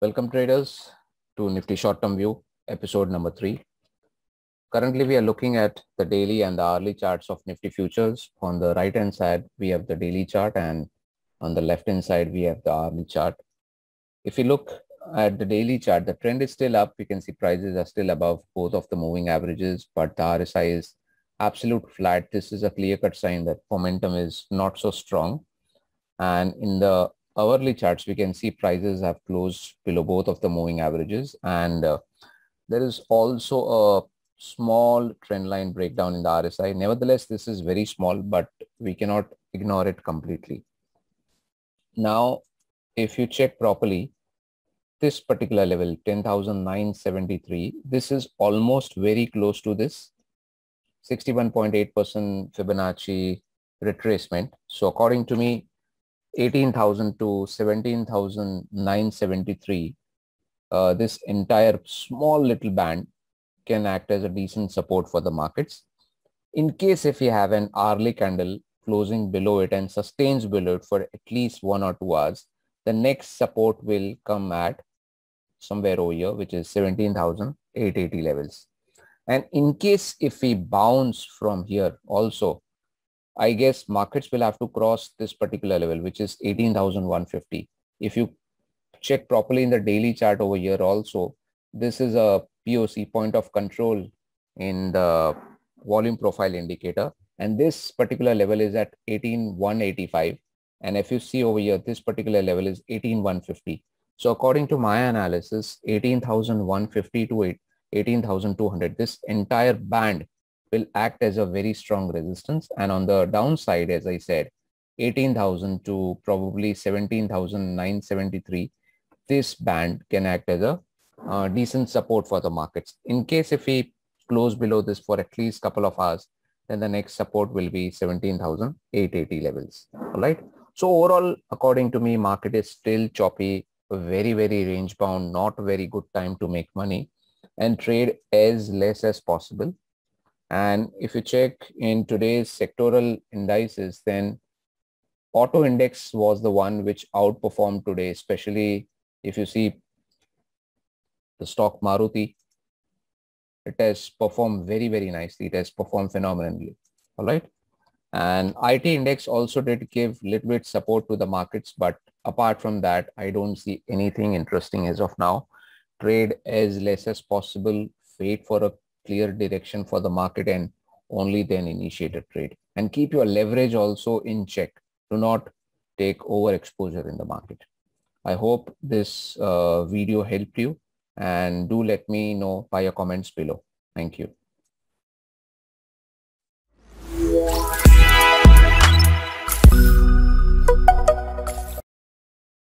Welcome traders to Nifty Short Term View, episode number three. Currently, we are looking at the daily and the hourly charts of Nifty futures. On the right hand side, we have the daily chart and on the left hand side, we have the hourly chart. If you look at the daily chart, the trend is still up. You can see prices are still above both of the moving averages, but the RSI is absolute flat. This is a clear cut sign that momentum is not so strong. And in the hourly charts, we can see prices have closed below both of the moving averages. And uh, there is also a small trend line breakdown in the RSI. Nevertheless, this is very small, but we cannot ignore it completely. Now, if you check properly, this particular level, 10,973, this is almost very close to this 61.8% Fibonacci retracement. So according to me, 18,000 to 17,973, uh, this entire small little band can act as a decent support for the markets. In case if you have an hourly candle closing below it and sustains below it for at least one or two hours, the next support will come at somewhere over here, which is 17,880 levels. And in case if we bounce from here also, I guess markets will have to cross this particular level, which is 18,150. If you check properly in the daily chart over here also, this is a POC point of control in the volume profile indicator. And this particular level is at 18,185. And if you see over here, this particular level is 18,150. So according to my analysis, 18,150 to 18,200, this entire band will act as a very strong resistance. And on the downside, as I said, 18,000 to probably 17,973, this band can act as a uh, decent support for the markets. In case if we close below this for at least couple of hours, then the next support will be 17,880 levels. All right. So overall, according to me, market is still choppy, very, very range bound, not very good time to make money and trade as less as possible and if you check in today's sectoral indices, then auto index was the one which outperformed today, especially if you see the stock Maruti, it has performed very, very nicely. It has performed phenomenally. All right. And IT index also did give little bit support to the markets. But apart from that, I don't see anything interesting as of now. Trade as less as possible. Wait for a clear direction for the market and only then initiate a trade. And keep your leverage also in check. Do not take overexposure in the market. I hope this uh, video helped you and do let me know by your comments below. Thank you.